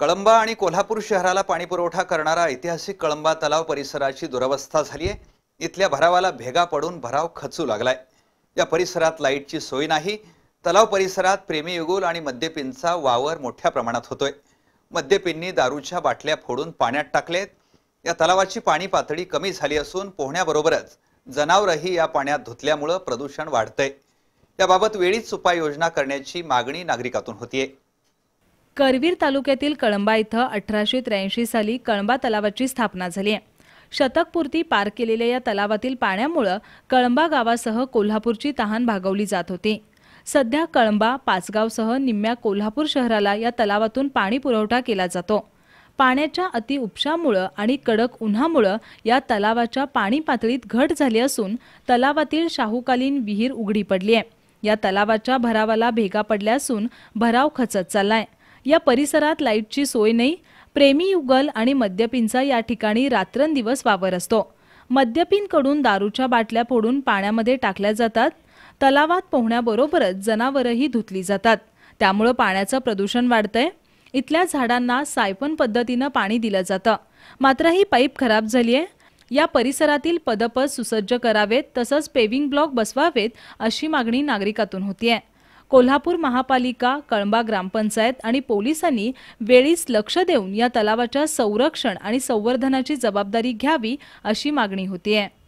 कळंबा आणि कोल्हापूर शहराला पाणीपुरवठा करणारा ऐतिहासिक कळंबा तलाव परिसराची दुरवस्था झाली आहे इथल्या भरावाला भेगा पडून भराव खचू लागलाय या परिसरात लाईटची सोय नाही तलाव परिसरात युगुल आणि मद्यपींचा वावर मोठ्या प्रमाणात होतोय मद्यपींनी दारूच्या बाटल्या फोडून पाण्यात टाकलेत या तलावाची पाणी पातळी कमी झाली असून पोहण्याबरोबरच जनावरही या पाण्यात धुतल्यामुळं प्रदूषण वाढतंय याबाबत वेळीच उपाययोजना करण्याची मागणी नागरिकातून होतीये करवीर तालुक्यातील कळंबा इथं अठराशे त्र्याऐंशी साली कळंबा तलावाची स्थापना झाली आहे शतकपूर्ती पार केलेल्या या तलावातील पाण्यामुळं कळंबा गावासह कोल्हापूरची तहान भागवली जात होती सध्या कळंबा पाचगावसह निम्म्या कोल्हापूर शहराला या तलावातून पाणी पुरवठा केला जातो पाण्याच्या अतिउपशामुळं आणि कडक उन्हामुळं या तलावाच्या पाणी पातळीत घट झाली असून तलावातील शाहूकालीन विहीर उघडी पडली आहे या तलावाच्या भरावाला भेगा पडल्या असून भराव खचत चाललाय या परिसरात लाईटची सोय नाही प्रेमी युगल आणि मद्यपींचा या ठिकाणी रात्रंदिवस वावर असतो मद्यपींकडून दारूच्या बाटल्या फोडून पाण्यामध्ये टाकल्या जातात तलावात पोहण्याबरोबरच जनावरही धुतली जातात त्यामुळं पाण्याचं प्रदूषण वाढतंय इथल्या झाडांना सायपन पद्धतीनं पाणी दिलं जातं मात्र ही पाईप खराब झाली आहे या परिसरातील पदपद सुसज्ज करावेत तसंच पेविंग ब्लॉक बसवावेत अशी मागणी नागरिकातून होतीये कोल्हापूर महापालिका कळंबा ग्रामपंचायत आणि पोलिसांनी वेळीच लक्ष देऊन या तलावाच्या संरक्षण आणि संवर्धनाची जबाबदारी घ्यावी अशी मागणी होती आहे